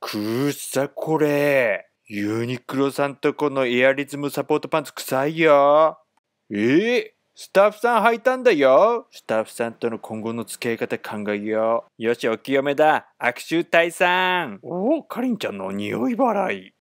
くっさこれ。ユニクロさんとこのエアリズムサポートパンツ臭いよ。えー、スタッフさん履いたんだよ。スタッフさんとの今後の付き合い方考えよう。よし、お清めだ。悪臭退散。おお、かりんちゃんの匂い払い。